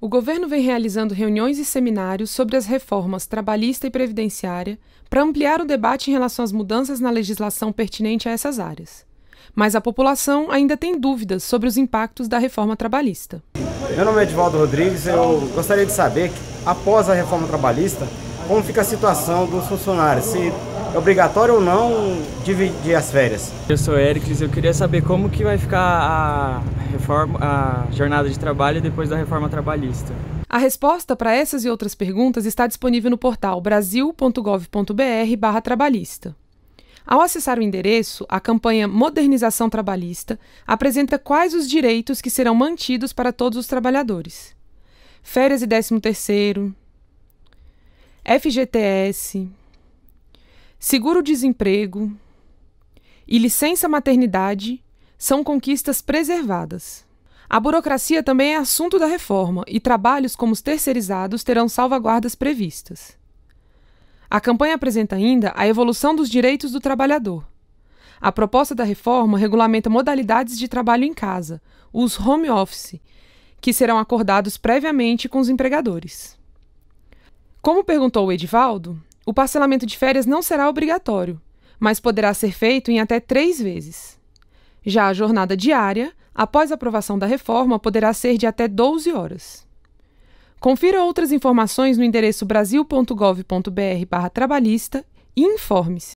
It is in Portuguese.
O governo vem realizando reuniões e seminários sobre as reformas trabalhista e previdenciária para ampliar o debate em relação às mudanças na legislação pertinente a essas áreas. Mas a população ainda tem dúvidas sobre os impactos da reforma trabalhista. Meu nome é Edvaldo Rodrigues. Eu gostaria de saber, após a reforma trabalhista, como fica a situação dos funcionários, se é obrigatório ou não dividir as férias? Eu sou Ericles, eu queria saber como que vai ficar a, reforma, a jornada de trabalho depois da reforma trabalhista. A resposta para essas e outras perguntas está disponível no portal brasil.gov.br/trabalhista. Ao acessar o endereço, a campanha Modernização Trabalhista apresenta quais os direitos que serão mantidos para todos os trabalhadores. Férias e 13º, FGTS, seguro-desemprego e licença-maternidade são conquistas preservadas. A burocracia também é assunto da reforma e trabalhos como os terceirizados terão salvaguardas previstas. A campanha apresenta ainda a evolução dos direitos do trabalhador. A proposta da reforma regulamenta modalidades de trabalho em casa, os home office, que serão acordados previamente com os empregadores. Como perguntou o Edivaldo, o parcelamento de férias não será obrigatório, mas poderá ser feito em até três vezes. Já a jornada diária, após a aprovação da reforma, poderá ser de até 12 horas. Confira outras informações no endereço brasil.gov.br/trabalhista e informe-se.